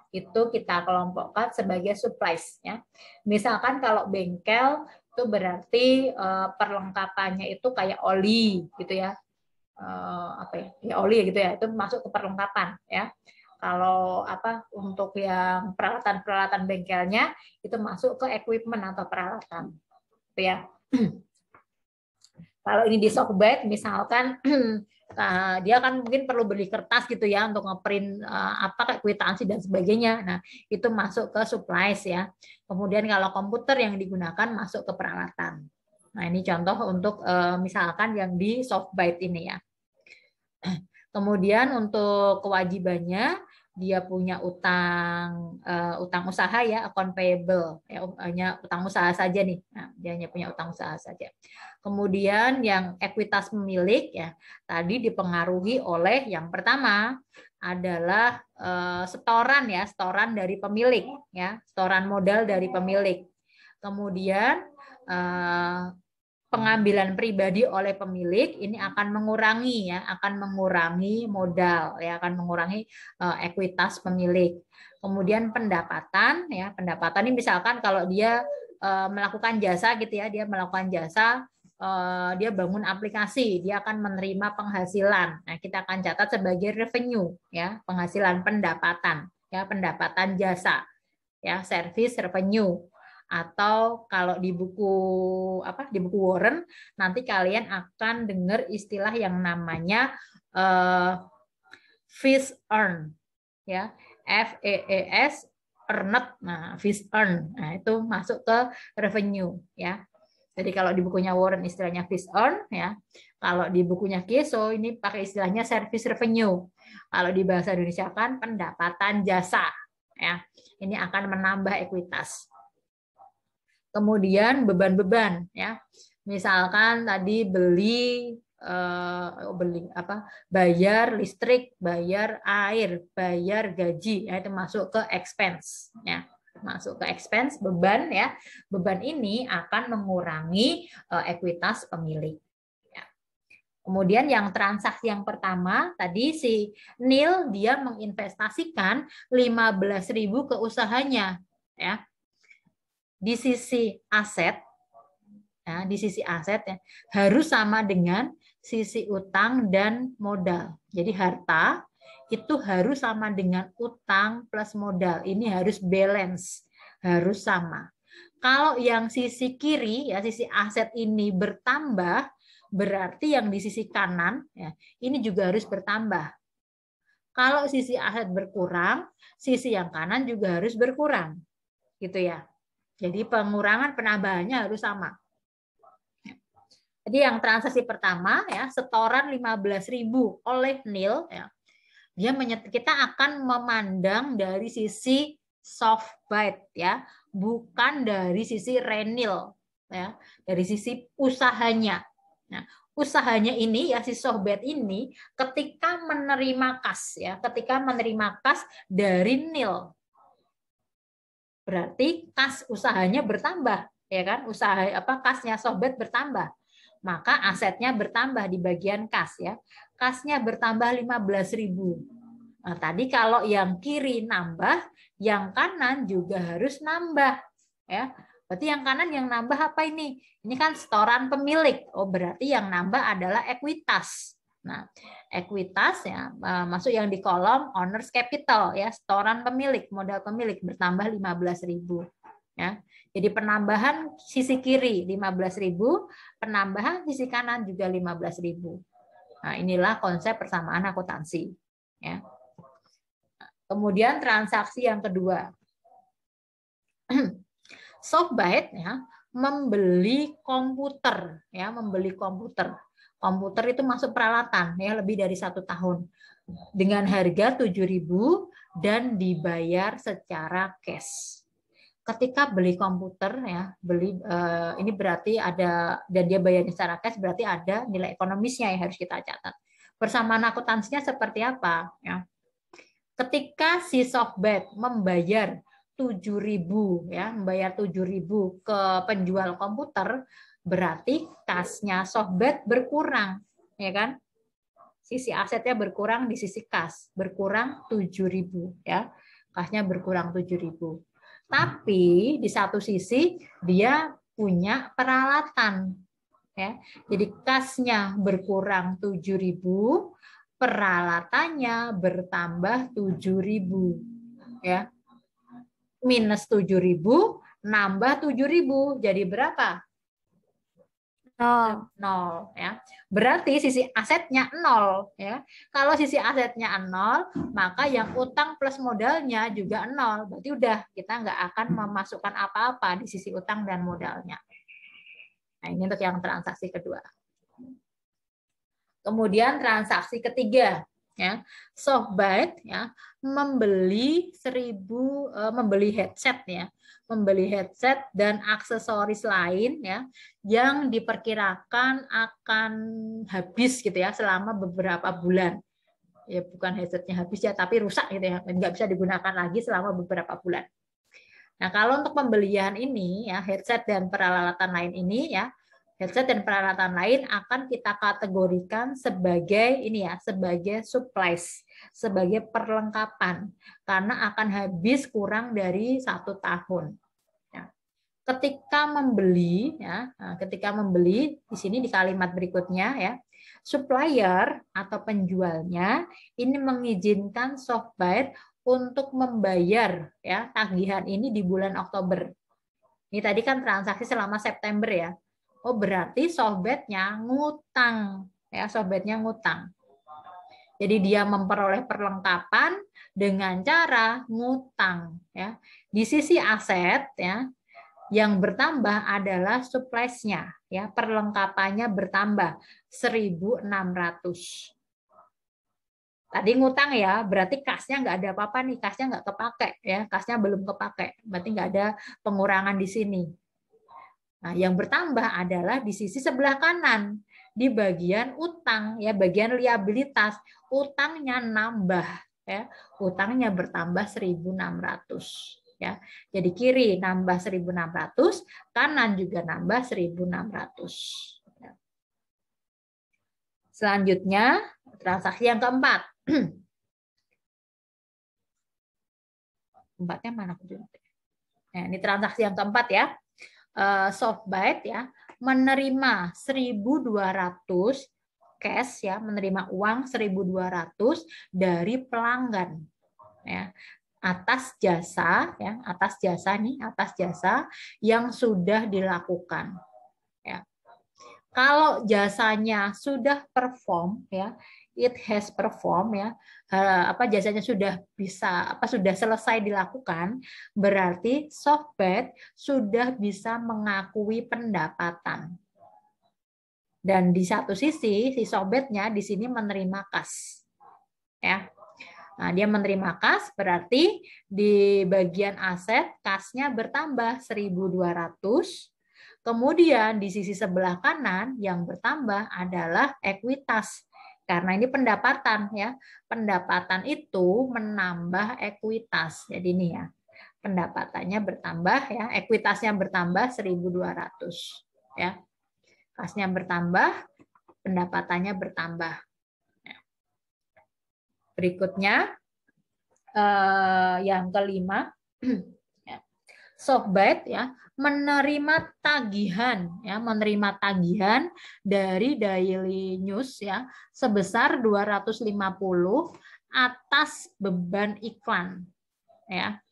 itu kita kelompokkan sebagai supplies ya. Misalkan kalau bengkel itu berarti eh, perlengkapannya itu kayak oli gitu ya, Eh, apa ya, ya oli gitu ya itu masuk ke perlengkapan ya kalau apa untuk yang peralatan-peralatan bengkelnya itu masuk ke equipment atau peralatan gitu ya kalau ini di sockbed misalkan Nah, dia kan mungkin perlu beli kertas gitu ya untuk ngeprint uh, apa kayak kwitansi dan sebagainya. Nah, itu masuk ke supplies ya. Kemudian kalau komputer yang digunakan masuk ke peralatan. Nah, ini contoh untuk uh, misalkan yang di soft ini ya. Kemudian untuk kewajibannya dia punya utang uh, utang usaha ya account payable ya um, hanya utang usaha saja nih nah, dia hanya punya utang usaha saja kemudian yang ekuitas pemilik ya tadi dipengaruhi oleh yang pertama adalah uh, setoran ya setoran dari pemilik ya setoran modal dari pemilik kemudian eh, pengambilan pribadi oleh pemilik ini akan mengurangi ya akan mengurangi modal ya akan mengurangi uh, ekuitas pemilik kemudian pendapatan ya pendapatan ini misalkan kalau dia uh, melakukan jasa gitu ya dia melakukan jasa uh, dia bangun aplikasi dia akan menerima penghasilan nah kita akan catat sebagai revenue ya penghasilan pendapatan ya pendapatan jasa ya service revenue atau kalau di buku apa di buku Warren nanti kalian akan dengar istilah yang namanya uh, fees earn ya F E E S earned nah fish earn nah itu masuk ke revenue ya jadi kalau di bukunya Warren istilahnya fish earn ya kalau di bukunya Keso ini pakai istilahnya service revenue kalau di bahasa Indonesia kan pendapatan jasa ya ini akan menambah ekuitas Kemudian beban-beban ya. Misalkan tadi beli eh, oh, beli apa? bayar listrik, bayar air, bayar gaji ya itu masuk ke expense ya masuk ke expense beban ya beban ini akan mengurangi eh, ekuitas pemilik ya. kemudian yang transaksi yang pertama tadi si Neil dia menginvestasikan 15.000 ke usahanya ya di sisi aset ya, di sisi aset ya, harus sama dengan sisi utang dan modal. Jadi harta itu harus sama dengan utang plus modal. Ini harus balance, harus sama. Kalau yang sisi kiri ya sisi aset ini bertambah, berarti yang di sisi kanan ya ini juga harus bertambah. Kalau sisi aset berkurang, sisi yang kanan juga harus berkurang. Gitu ya. Jadi pengurangan penambahannya harus sama. Jadi yang transaksi pertama ya setoran 15.000 oleh nil ya. Dia menyet, kita akan memandang dari sisi soft byte ya, bukan dari sisi renil ya, dari sisi usahanya. Nah, usahanya ini ya si soft byte ini ketika menerima kas ya, ketika menerima kas dari nil berarti kas usahanya bertambah, ya kan? Usaha apa kasnya sobat bertambah. Maka asetnya bertambah di bagian kas ya. Kasnya bertambah 15.000. Nah, tadi kalau yang kiri nambah, yang kanan juga harus nambah ya. Berarti yang kanan yang nambah apa ini? Ini kan setoran pemilik. Oh, berarti yang nambah adalah ekuitas. Nah, ekuitas ya eh, masuk yang di kolom owners capital ya, setoran pemilik, modal pemilik bertambah 15.000 ya. Jadi penambahan sisi kiri 15.000, penambahan sisi kanan juga 15.000. Nah, inilah konsep persamaan akuntansi ya. Kemudian transaksi yang kedua. Softbyte ya, membeli komputer ya, membeli komputer Komputer itu masuk peralatan ya lebih dari satu tahun ya. dengan harga 7.000 dan dibayar secara cash. Ketika beli komputer ya, beli eh, ini berarti ada dan dia bayarnya secara cash berarti ada nilai ekonomisnya yang harus kita catat. Persamaan akuntansinya seperti apa ya? Ketika si softbank membayar 7.000 ya, membayar 7.000 ke penjual komputer, berarti kasnya sobat berkurang, ya kan? Sisi asetnya berkurang di sisi kas, berkurang 7.000 ya. Kasnya berkurang 7.000. Tapi di satu sisi dia punya peralatan ya. Jadi kasnya berkurang 7.000, peralatannya bertambah 7.000 ya. Minus 7.000 nambah 7.000 jadi berapa? nol nol ya berarti sisi asetnya nol ya kalau sisi asetnya nol maka yang utang plus modalnya juga nol berarti udah kita nggak akan memasukkan apa-apa di sisi utang dan modalnya nah ini untuk yang transaksi kedua kemudian transaksi ketiga ya softbyte ya membeli seribu uh, membeli headset ya membeli headset dan aksesoris lain ya yang diperkirakan akan habis gitu ya selama beberapa bulan ya bukan headsetnya habis ya tapi rusak gitu ya nggak bisa digunakan lagi selama beberapa bulan. Nah kalau untuk pembelian ini ya headset dan peralatan lain ini ya headset dan peralatan lain akan kita kategorikan sebagai ini ya sebagai supplies sebagai perlengkapan karena akan habis kurang dari satu tahun. Ya. Ketika membeli, ya, nah, ketika membeli di sini di kalimat berikutnya ya, supplier atau penjualnya ini mengizinkan soft untuk membayar ya tagihan ini di bulan Oktober. Ini tadi kan transaksi selama September ya. Oh berarti softbetnya ngutang ya softbetnya ngutang. Jadi dia memperoleh perlengkapan dengan cara ngutang ya. Di sisi aset ya yang bertambah adalah supplies-nya ya, perlengkapannya bertambah 1.600. Tadi ngutang ya, berarti kasnya nggak ada apa-apa nih, kasnya nggak kepake ya, kasnya belum kepake, berarti nggak ada pengurangan di sini. Nah, yang bertambah adalah di sisi sebelah kanan, di bagian utang ya, bagian liabilitas. Utangnya nambah ya. Utangnya bertambah 1.600 ya. Jadi kiri nambah 1.600, kanan juga nambah 1.600. Ya. Selanjutnya transaksi yang keempat. empatnya mana? Nah, ini transaksi yang keempat ya. Eh, soft bite ya menerima 1.200 cash ya menerima uang 1.200 dari pelanggan ya atas jasa ya atas jasa nih atas jasa yang sudah dilakukan ya kalau jasanya sudah perform ya it has perform ya eh, apa jasanya sudah bisa apa sudah selesai dilakukan berarti softbed sudah bisa mengakui pendapatan dan di satu sisi si softbednya di sini menerima kas ya Nah, dia menerima kas berarti di bagian aset kasnya bertambah 1200. Kemudian di sisi sebelah kanan yang bertambah adalah ekuitas karena ini pendapatan ya. Pendapatan itu menambah ekuitas. Jadi ini ya. Pendapatannya bertambah ya, ekuitasnya bertambah 1.200 ya. Kasnya bertambah, pendapatannya bertambah. Ya. Berikutnya eh, yang kelima sobat ya menerima tagihan ya menerima tagihan dari Daily News ya sebesar 250 atas beban iklan ya.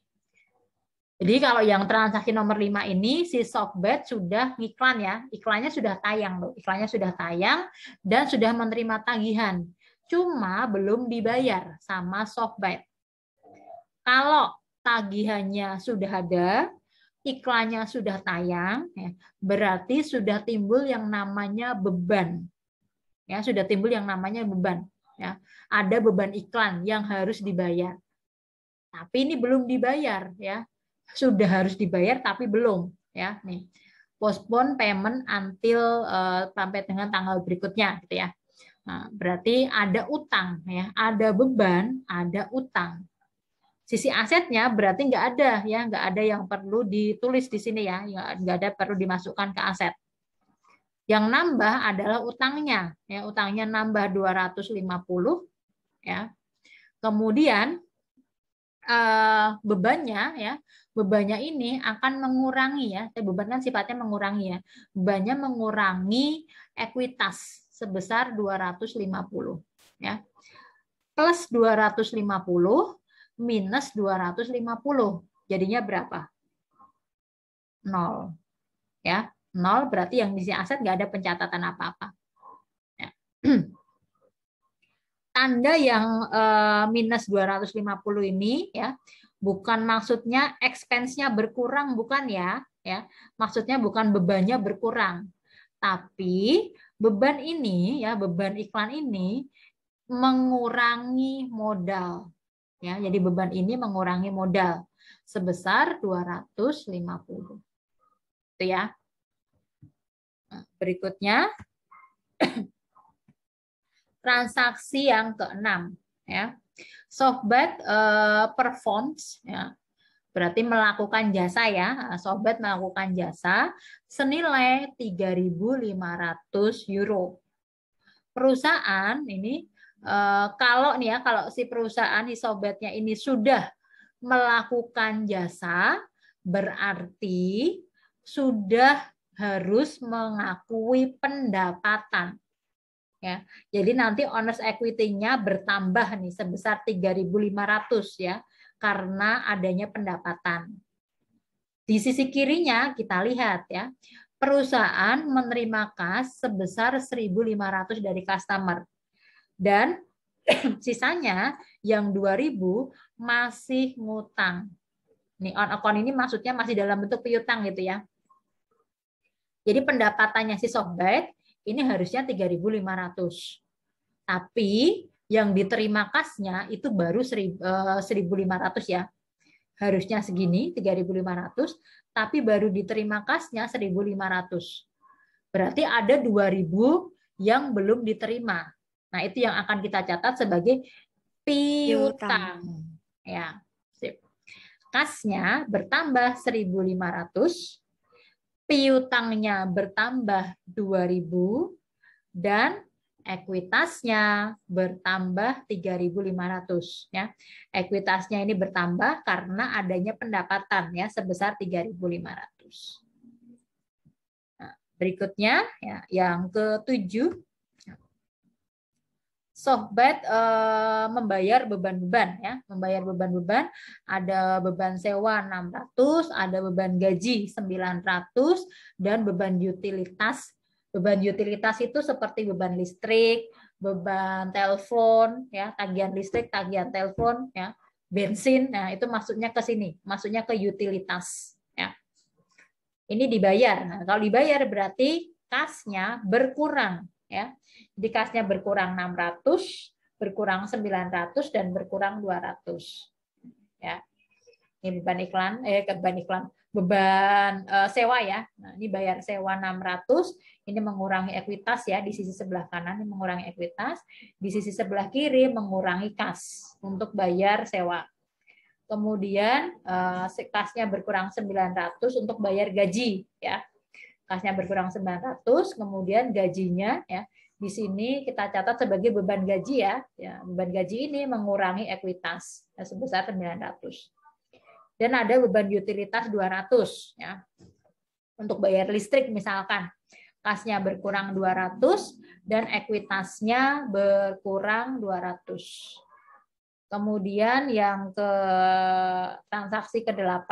Jadi kalau yang transaksi nomor 5 ini si Softbet sudah ngiklan ya. Iklannya sudah tayang loh. Iklannya sudah tayang dan sudah menerima tagihan. Cuma belum dibayar sama Softbet. Kalau tagihannya sudah ada, iklannya sudah tayang, ya, berarti sudah timbul yang namanya beban. Ya, sudah timbul yang namanya beban. Ya, ada beban iklan yang harus dibayar. Tapi ini belum dibayar, ya. Sudah harus dibayar tapi belum, ya. Nih, postpone payment until uh, sampai dengan tanggal berikutnya, gitu ya. Nah, berarti ada utang, ya. Ada beban, ada utang sisi asetnya berarti nggak ada ya nggak ada yang perlu ditulis di sini ya nggak ada perlu dimasukkan ke aset yang nambah adalah utangnya ya utangnya nambah 250 ya kemudian eh, bebannya ya bebannya ini akan mengurangi ya eh, beban kan sifatnya mengurangi ya bebannya mengurangi ekuitas sebesar 250 ya plus 250 minus 250. Jadinya berapa? 0. Ya, 0 berarti yang di sini aset nggak ada pencatatan apa-apa. Ya. Tanda yang eh, minus 250 ini ya, bukan maksudnya expense-nya berkurang bukan ya, ya. Maksudnya bukan bebannya berkurang. Tapi beban ini ya, beban iklan ini mengurangi modal Ya, jadi beban ini mengurangi modal sebesar 250. Itu ya. Nah, berikutnya transaksi yang keenam ya. SoftBank uh, eh, performs ya. Berarti melakukan jasa ya. softbet melakukan jasa senilai 3.500 euro. Perusahaan ini Eh, kalau nih ya kalau si perusahaan si sobatnya ini sudah melakukan jasa berarti sudah harus mengakui pendapatan. Ya. Jadi nanti owners equity-nya bertambah nih sebesar 3.500 ya karena adanya pendapatan. Di sisi kirinya kita lihat ya, perusahaan menerima kas sebesar 1.500 dari customer dan sisanya yang 2000 masih ngutang. Nih on account ini maksudnya masih dalam bentuk piutang gitu ya. Jadi pendapatannya si sobat ini harusnya 3.500. Tapi yang diterima kasnya itu baru 1.500 eh, ya. Harusnya segini 3.500, tapi baru diterima kasnya 1.500. Berarti ada 2.000 yang belum diterima Nah, itu yang akan kita catat sebagai piutang. Ya, sip. Kasnya bertambah 1.500, piutangnya bertambah 2.000, dan ekuitasnya bertambah 3.500 ya. Ekuitasnya ini bertambah karena adanya pendapatan ya sebesar 3.500. Nah, berikutnya ya yang ketujuh sobat uh, eh, membayar beban-beban ya, membayar beban-beban. Ada beban sewa 600, ada beban gaji 900 dan beban utilitas. Beban utilitas itu seperti beban listrik, beban telepon ya, tagihan listrik, tagihan telepon ya, bensin. Nah, itu maksudnya ke sini, maksudnya ke utilitas ya. Ini dibayar. Nah, kalau dibayar berarti kasnya berkurang ya. Jadi kasnya berkurang 600, berkurang 900 dan berkurang 200. Ya. Ini beban iklan eh beban iklan beban eh, sewa ya. Nah, ini bayar sewa 600, ini mengurangi ekuitas ya di sisi sebelah kanan ini mengurangi ekuitas, di sisi sebelah kiri mengurangi kas untuk bayar sewa. Kemudian eh, kasnya berkurang 900 untuk bayar gaji ya kasnya berkurang 900, kemudian gajinya ya di sini kita catat sebagai beban gaji ya. ya beban gaji ini mengurangi ekuitas ya, sebesar 900. Dan ada beban utilitas 200 ya. Untuk bayar listrik misalkan kasnya berkurang 200 dan ekuitasnya berkurang 200. Kemudian yang ke transaksi ke-8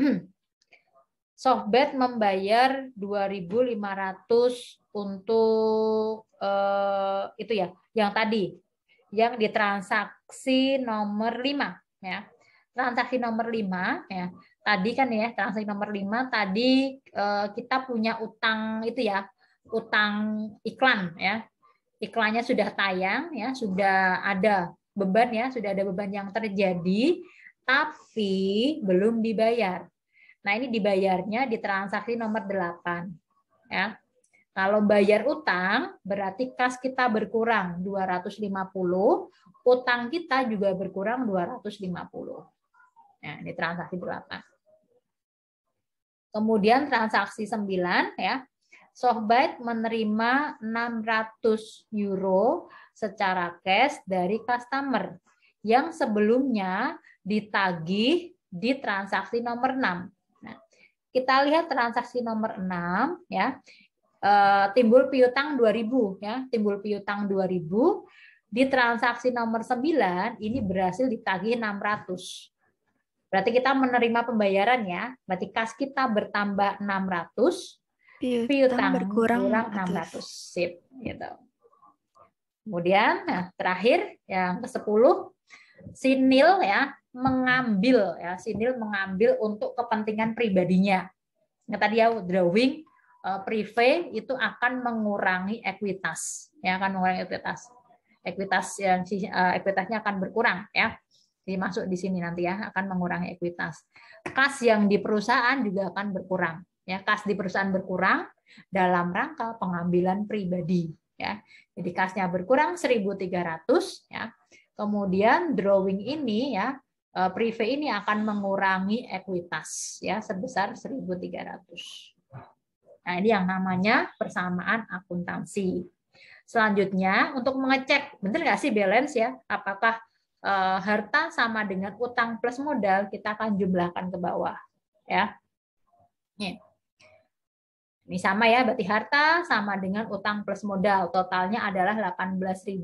Softbet membayar 2.500 untuk eh, itu ya, yang tadi yang di transaksi nomor 5 ya. Transaksi nomor 5 ya. Tadi kan ya, transaksi nomor 5 tadi eh, kita punya utang itu ya, utang iklan ya. Iklannya sudah tayang ya, sudah ada beban ya, sudah ada beban yang terjadi tapi belum dibayar Nah, ini dibayarnya di transaksi nomor 8. Ya. Kalau bayar utang, berarti kas kita berkurang 250, utang kita juga berkurang 250. Nah, ini transaksi 8. Kemudian transaksi 9 ya. Softbank menerima 600 euro secara cash dari customer yang sebelumnya ditagih di transaksi nomor 6. Kita lihat transaksi nomor 6 ya. Eh, ya. timbul piutang 2000 ya, timbul piutang 2000 di transaksi nomor 9 ini berhasil ditagih 600. Berarti kita menerima pembayaran ya. Berarti kas kita bertambah 600, piutang, piutang berkurang, berkurang 600. 600. Sip, gitu. Kemudian nah, terakhir yang ke-10 sinil ya mengambil ya sinil mengambil untuk kepentingan pribadinya. Nah, tadi ya drawing uh, eh, prive itu akan mengurangi ekuitas ya akan mengurangi ekuitas. Ekuitas yang uh, ekuitasnya akan berkurang ya. Jadi masuk di sini nanti ya akan mengurangi ekuitas. Kas yang di perusahaan juga akan berkurang ya. Kas di perusahaan berkurang dalam rangka pengambilan pribadi ya. Jadi kasnya berkurang 1.300 ya. Kemudian drawing ini ya Eh, prive ini akan mengurangi ekuitas ya sebesar 1.300. Nah, ini yang namanya persamaan akuntansi. Selanjutnya untuk mengecek benar nggak sih balance ya, apakah eh, harta sama dengan utang plus modal, kita akan jumlahkan ke bawah ya. Nih. Ini sama ya, berarti harta sama dengan utang plus modal. Totalnya adalah 18.050.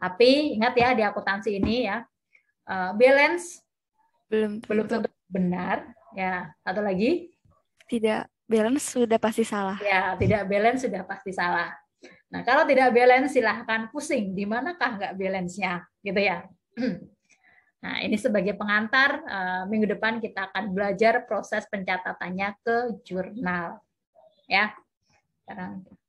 Tapi ingat ya di akuntansi ini ya, uh, balance belum belum tentu benar ya atau lagi tidak balance sudah pasti salah ya tidak balance sudah pasti salah nah kalau tidak balance silahkan pusing di manakah nggak balance nya gitu ya nah ini sebagai pengantar uh, minggu depan kita akan belajar proses pencatatannya ke jurnal ya sekarang